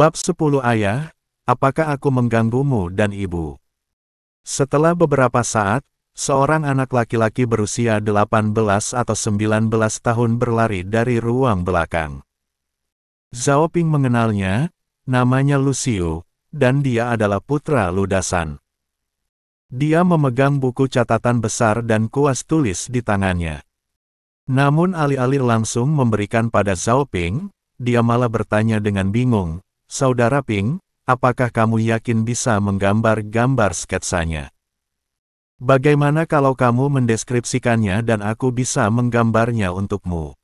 Bab 10 Ayah, apakah aku mengganggumu dan ibu? Setelah beberapa saat, seorang anak laki-laki berusia 18 atau 19 tahun berlari dari ruang belakang. Zhao Ping mengenalnya, namanya Lucio, dan dia adalah putra Ludasan. Dia memegang buku catatan besar dan kuas tulis di tangannya. Namun alih-alih langsung memberikan pada Zhao Ping, dia malah bertanya dengan bingung, Saudara Ping, apakah kamu yakin bisa menggambar gambar sketsanya? Bagaimana kalau kamu mendeskripsikannya dan aku bisa menggambarnya untukmu?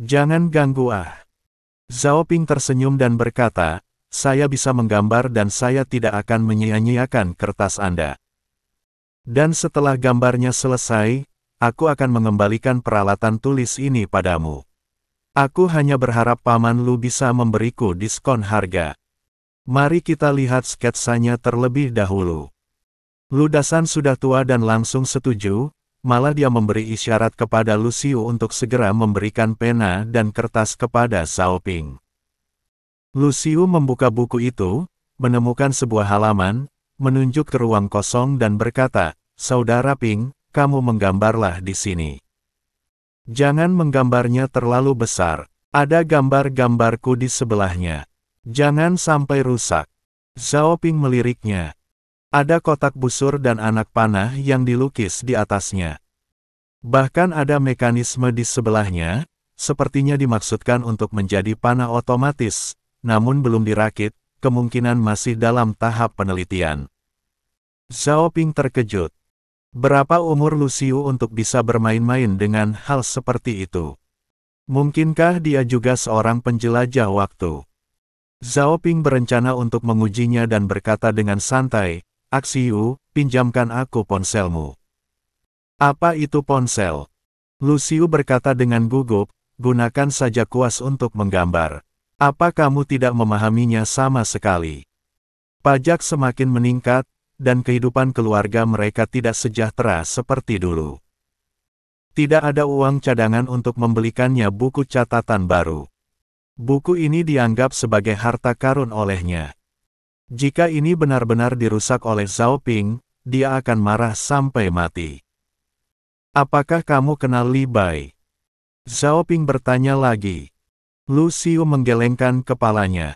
Jangan ganggu ah. Zhao Ping tersenyum dan berkata, saya bisa menggambar dan saya tidak akan menyia-nyiakan kertas Anda. Dan setelah gambarnya selesai, aku akan mengembalikan peralatan tulis ini padamu. Aku hanya berharap Paman Lu bisa memberiku diskon harga. Mari kita lihat sketsanya terlebih dahulu. Ludasan sudah tua dan langsung setuju, malah dia memberi isyarat kepada Lucio untuk segera memberikan pena dan kertas kepada Saoping. Lucio membuka buku itu, menemukan sebuah halaman, menunjuk ke ruang kosong dan berkata, Saudara Ping, kamu menggambarlah di sini. Jangan menggambarnya terlalu besar. Ada gambar-gambarku di sebelahnya. Jangan sampai rusak. Zhao Ping meliriknya. Ada kotak busur dan anak panah yang dilukis di atasnya. Bahkan ada mekanisme di sebelahnya, sepertinya dimaksudkan untuk menjadi panah otomatis, namun belum dirakit, kemungkinan masih dalam tahap penelitian. Zhao Ping terkejut. Berapa umur Lucio untuk bisa bermain-main dengan hal seperti itu? Mungkinkah dia juga seorang penjelajah waktu? Zhao Ping berencana untuk mengujinya dan berkata dengan santai, Axiu, pinjamkan aku ponselmu. Apa itu ponsel? Lucio berkata dengan gugup, gunakan saja kuas untuk menggambar. Apa kamu tidak memahaminya sama sekali? Pajak semakin meningkat, dan kehidupan keluarga mereka tidak sejahtera seperti dulu. Tidak ada uang cadangan untuk membelikannya buku catatan baru. Buku ini dianggap sebagai harta karun olehnya. Jika ini benar-benar dirusak oleh Zhao Ping, dia akan marah sampai mati. Apakah kamu kenal Li Bai? Zhao Ping bertanya lagi. Lu Xiu menggelengkan kepalanya.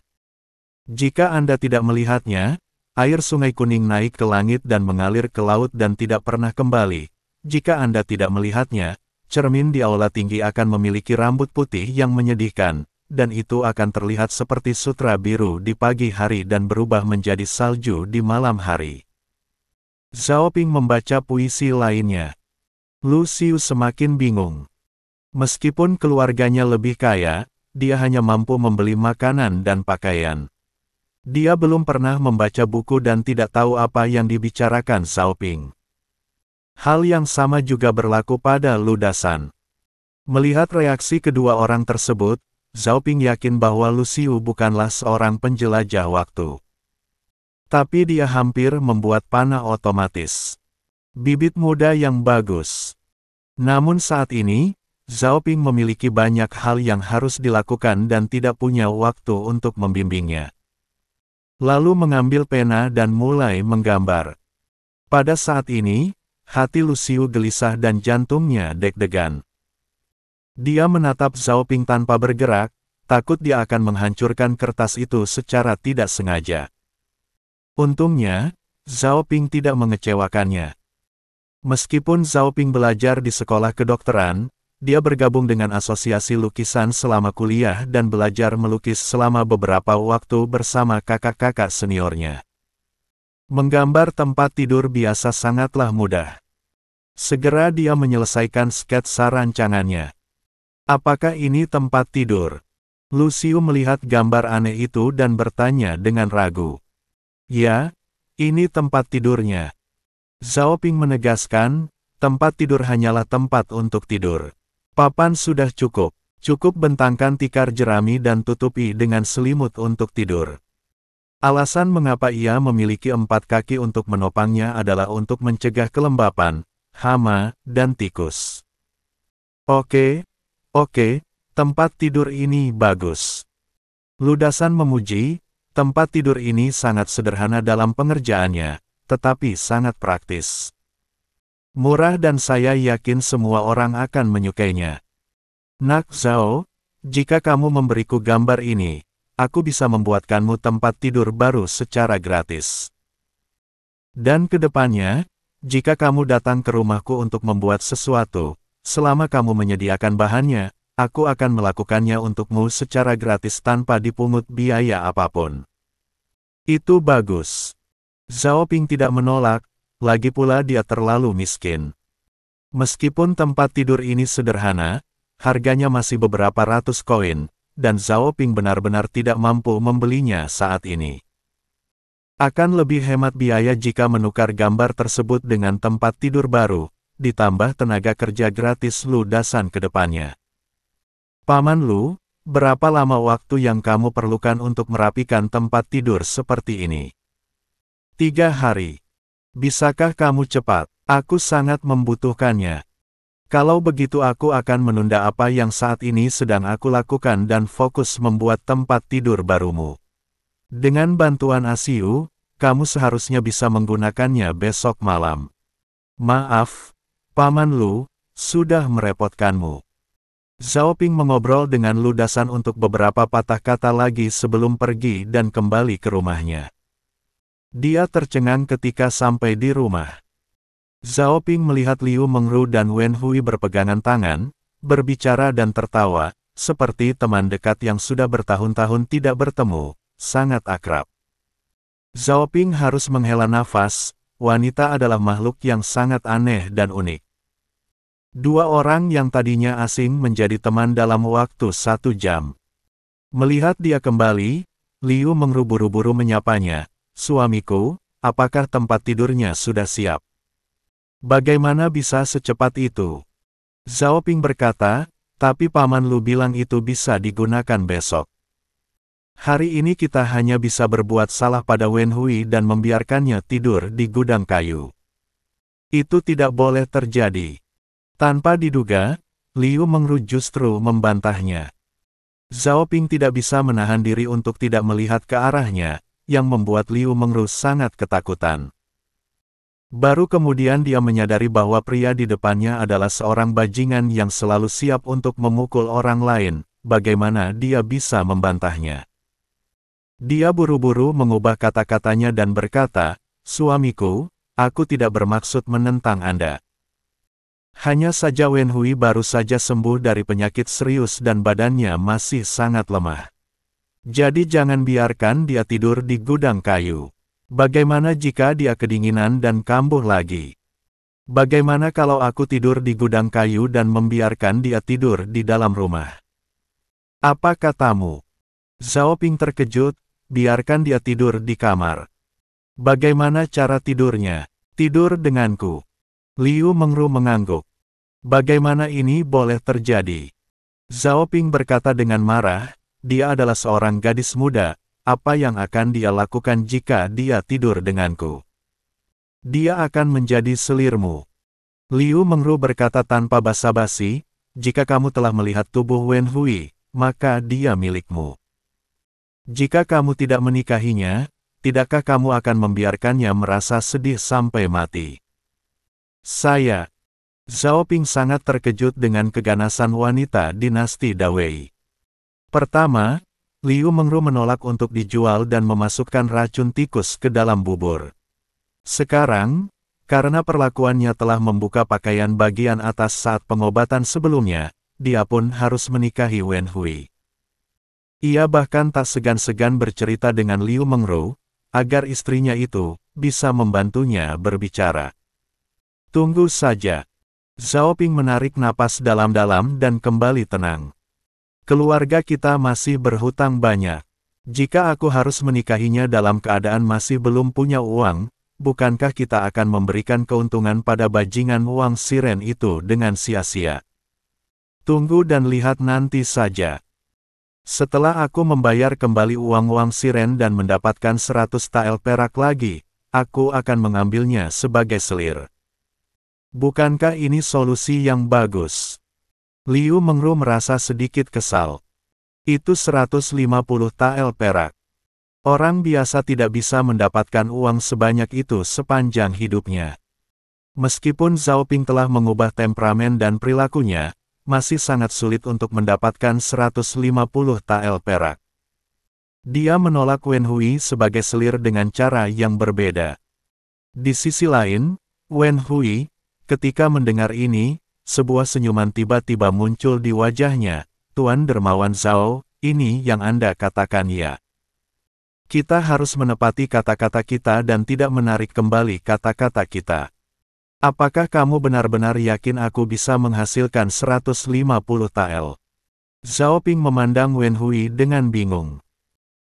Jika Anda tidak melihatnya, Air sungai kuning naik ke langit dan mengalir ke laut dan tidak pernah kembali. Jika Anda tidak melihatnya, cermin di aula tinggi akan memiliki rambut putih yang menyedihkan, dan itu akan terlihat seperti sutra biru di pagi hari dan berubah menjadi salju di malam hari. Zhao Ping membaca puisi lainnya. Lucius semakin bingung. Meskipun keluarganya lebih kaya, dia hanya mampu membeli makanan dan pakaian. Dia belum pernah membaca buku dan tidak tahu apa yang dibicarakan Saoping. Hal yang sama juga berlaku pada Ludasan. Melihat reaksi kedua orang tersebut, Zaoping yakin bahwa Luciu bukanlah seorang penjelajah waktu. Tapi dia hampir membuat panah otomatis. Bibit muda yang bagus. Namun saat ini, Zaoping memiliki banyak hal yang harus dilakukan dan tidak punya waktu untuk membimbingnya. Lalu mengambil pena dan mulai menggambar. Pada saat ini, hati Luciu gelisah dan jantungnya deg-degan. Dia menatap Zhao Ping tanpa bergerak, takut dia akan menghancurkan kertas itu secara tidak sengaja. Untungnya, Zhao Ping tidak mengecewakannya. Meskipun Zhao Ping belajar di sekolah kedokteran, dia bergabung dengan asosiasi lukisan selama kuliah dan belajar melukis selama beberapa waktu bersama kakak-kakak seniornya. Menggambar tempat tidur biasa sangatlah mudah. Segera dia menyelesaikan sketsa rancangannya. Apakah ini tempat tidur? Lucio melihat gambar aneh itu dan bertanya dengan ragu. Ya, ini tempat tidurnya. Zhao Ping menegaskan, tempat tidur hanyalah tempat untuk tidur. Papan sudah cukup. Cukup bentangkan tikar jerami dan tutupi dengan selimut untuk tidur. Alasan mengapa ia memiliki empat kaki untuk menopangnya adalah untuk mencegah kelembapan, hama, dan tikus. Oke, oke, tempat tidur ini bagus. Ludasan memuji, tempat tidur ini sangat sederhana dalam pengerjaannya, tetapi sangat praktis. Murah dan saya yakin semua orang akan menyukainya. Nak Zhao, jika kamu memberiku gambar ini, aku bisa membuatkanmu tempat tidur baru secara gratis. Dan kedepannya, jika kamu datang ke rumahku untuk membuat sesuatu, selama kamu menyediakan bahannya, aku akan melakukannya untukmu secara gratis tanpa dipungut biaya apapun. Itu bagus. Zhao Ping tidak menolak, lagi pula dia terlalu miskin. Meskipun tempat tidur ini sederhana, harganya masih beberapa ratus koin, dan Zhao Ping benar-benar tidak mampu membelinya saat ini. Akan lebih hemat biaya jika menukar gambar tersebut dengan tempat tidur baru, ditambah tenaga kerja gratis Dasan ke depannya. Paman Lu, berapa lama waktu yang kamu perlukan untuk merapikan tempat tidur seperti ini? Tiga hari. Bisakah kamu cepat? Aku sangat membutuhkannya. Kalau begitu aku akan menunda apa yang saat ini sedang aku lakukan dan fokus membuat tempat tidur barumu. Dengan bantuan Asiu, kamu seharusnya bisa menggunakannya besok malam. Maaf, Paman Lu, sudah merepotkanmu. Zhao Ping mengobrol dengan ludasan untuk beberapa patah kata lagi sebelum pergi dan kembali ke rumahnya. Dia tercengang ketika sampai di rumah. Zhao Ping melihat Liu Mengru dan Wen Hui berpegangan tangan, berbicara dan tertawa, seperti teman dekat yang sudah bertahun-tahun tidak bertemu, sangat akrab. Zhao Ping harus menghela nafas, wanita adalah makhluk yang sangat aneh dan unik. Dua orang yang tadinya asing menjadi teman dalam waktu satu jam. Melihat dia kembali, Liu mengruburu buru menyapanya, Suamiku, apakah tempat tidurnya sudah siap? Bagaimana bisa secepat itu? Zhao Ping berkata, tapi Paman Lu bilang itu bisa digunakan besok. Hari ini kita hanya bisa berbuat salah pada Wen Hui dan membiarkannya tidur di gudang kayu. Itu tidak boleh terjadi. Tanpa diduga, Liu Mengru justru membantahnya. Zhao Ping tidak bisa menahan diri untuk tidak melihat ke arahnya, yang membuat Liu Mengru sangat ketakutan. Baru kemudian dia menyadari bahwa pria di depannya adalah seorang bajingan yang selalu siap untuk memukul orang lain, bagaimana dia bisa membantahnya. Dia buru-buru mengubah kata-katanya dan berkata, Suamiku, aku tidak bermaksud menentang Anda. Hanya saja Wen Hui baru saja sembuh dari penyakit serius dan badannya masih sangat lemah. Jadi jangan biarkan dia tidur di gudang kayu. Bagaimana jika dia kedinginan dan kambuh lagi? Bagaimana kalau aku tidur di gudang kayu dan membiarkan dia tidur di dalam rumah? Apa katamu? Zhao Ping terkejut, biarkan dia tidur di kamar. Bagaimana cara tidurnya? Tidur denganku. Liu Mengru mengangguk. Bagaimana ini boleh terjadi? Zhao Ping berkata dengan marah, dia adalah seorang gadis muda, apa yang akan dia lakukan jika dia tidur denganku? Dia akan menjadi selirmu. Liu Mengru berkata tanpa basa-basi, jika kamu telah melihat tubuh Wen Hui, maka dia milikmu. Jika kamu tidak menikahinya, tidakkah kamu akan membiarkannya merasa sedih sampai mati? Saya, Zhao Ping sangat terkejut dengan keganasan wanita dinasti Dawei. Pertama, Liu Mengru menolak untuk dijual dan memasukkan racun tikus ke dalam bubur. Sekarang, karena perlakuannya telah membuka pakaian bagian atas saat pengobatan sebelumnya, dia pun harus menikahi Wen Hui. Ia bahkan tak segan-segan bercerita dengan Liu Mengru, agar istrinya itu bisa membantunya berbicara. Tunggu saja. Zhao Ping menarik napas dalam-dalam dan kembali tenang. Keluarga kita masih berhutang banyak. Jika aku harus menikahinya dalam keadaan masih belum punya uang, bukankah kita akan memberikan keuntungan pada bajingan uang siren itu dengan sia-sia? Tunggu dan lihat nanti saja. Setelah aku membayar kembali uang-uang siren dan mendapatkan 100 tael perak lagi, aku akan mengambilnya sebagai selir. Bukankah ini solusi yang bagus? Liu Mengru merasa sedikit kesal. Itu 150 tael perak. Orang biasa tidak bisa mendapatkan uang sebanyak itu sepanjang hidupnya. Meskipun Zhao Ping telah mengubah temperamen dan perilakunya, masih sangat sulit untuk mendapatkan 150 tael perak. Dia menolak Wen Hui sebagai selir dengan cara yang berbeda. Di sisi lain, Wen Hui, ketika mendengar ini, sebuah senyuman tiba-tiba muncul di wajahnya, Tuan Dermawan Zhao, ini yang Anda katakan ya. Kita harus menepati kata-kata kita dan tidak menarik kembali kata-kata kita. Apakah kamu benar-benar yakin aku bisa menghasilkan 150 tael? Zhao Ping memandang Wen Hui dengan bingung.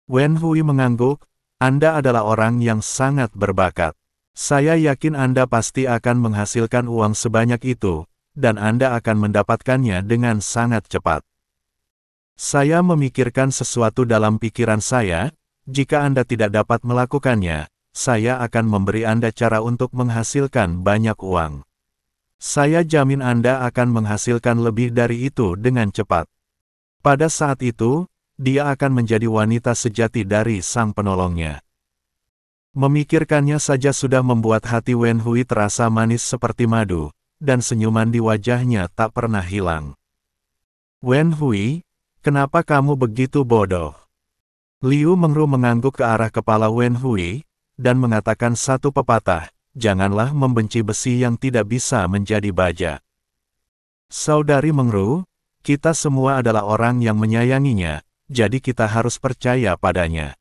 Wen Hui mengangguk, Anda adalah orang yang sangat berbakat. Saya yakin Anda pasti akan menghasilkan uang sebanyak itu, dan Anda akan mendapatkannya dengan sangat cepat. Saya memikirkan sesuatu dalam pikiran saya, jika Anda tidak dapat melakukannya, saya akan memberi Anda cara untuk menghasilkan banyak uang. Saya jamin Anda akan menghasilkan lebih dari itu dengan cepat. Pada saat itu, dia akan menjadi wanita sejati dari sang penolongnya. Memikirkannya saja sudah membuat hati Wen Hui terasa manis seperti madu, dan senyuman di wajahnya tak pernah hilang. Wen Hui, kenapa kamu begitu bodoh? Liu Mengru mengangguk ke arah kepala Wen Hui, dan mengatakan satu pepatah, janganlah membenci besi yang tidak bisa menjadi baja. Saudari Mengru, kita semua adalah orang yang menyayanginya, jadi kita harus percaya padanya.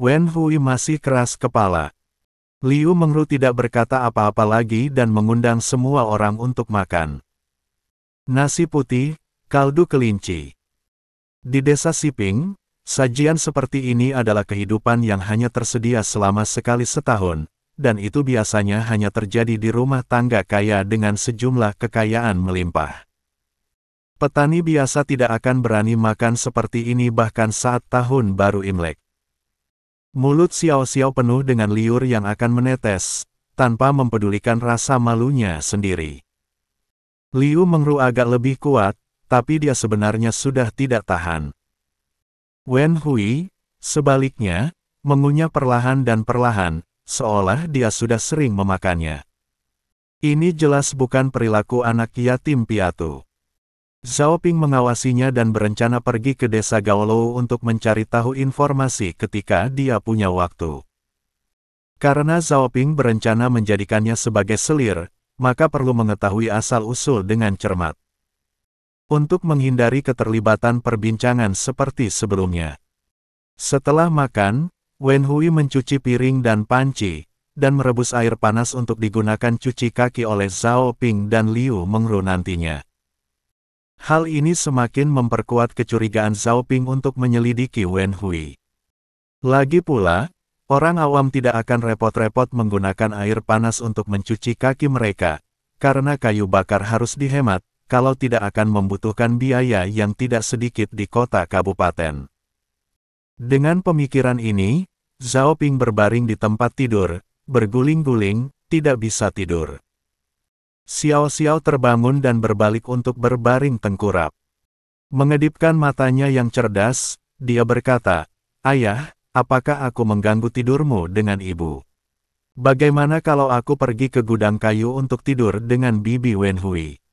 Wen Hui masih keras kepala. Liu Mengru tidak berkata apa-apa lagi dan mengundang semua orang untuk makan. Nasi putih, kaldu kelinci. Di desa Siping, sajian seperti ini adalah kehidupan yang hanya tersedia selama sekali setahun, dan itu biasanya hanya terjadi di rumah tangga kaya dengan sejumlah kekayaan melimpah. Petani biasa tidak akan berani makan seperti ini bahkan saat tahun baru Imlek. Mulut Xiao Xiao penuh dengan liur yang akan menetes, tanpa mempedulikan rasa malunya sendiri. Liu Mengru agak lebih kuat, tapi dia sebenarnya sudah tidak tahan. Wen Hui, sebaliknya, mengunyah perlahan dan perlahan, seolah dia sudah sering memakannya. Ini jelas bukan perilaku anak yatim piatu. Zhao Ping mengawasinya dan berencana pergi ke desa Gaolou untuk mencari tahu informasi ketika dia punya waktu. Karena Zhao Ping berencana menjadikannya sebagai selir, maka perlu mengetahui asal-usul dengan cermat. Untuk menghindari keterlibatan perbincangan seperti sebelumnya. Setelah makan, Wen Hui mencuci piring dan panci, dan merebus air panas untuk digunakan cuci kaki oleh Zhao Ping dan Liu Mengru nantinya. Hal ini semakin memperkuat kecurigaan Zhao Ping untuk menyelidiki Wen Hui. Lagi pula, orang awam tidak akan repot-repot menggunakan air panas untuk mencuci kaki mereka, karena kayu bakar harus dihemat, kalau tidak akan membutuhkan biaya yang tidak sedikit di kota kabupaten. Dengan pemikiran ini, Zhao Ping berbaring di tempat tidur, berguling-guling, tidak bisa tidur. Xiao Xiao terbangun dan berbalik untuk berbaring tengkurap. Mengedipkan matanya yang cerdas, dia berkata, Ayah, apakah aku mengganggu tidurmu dengan ibu? Bagaimana kalau aku pergi ke gudang kayu untuk tidur dengan Bibi Wenhui?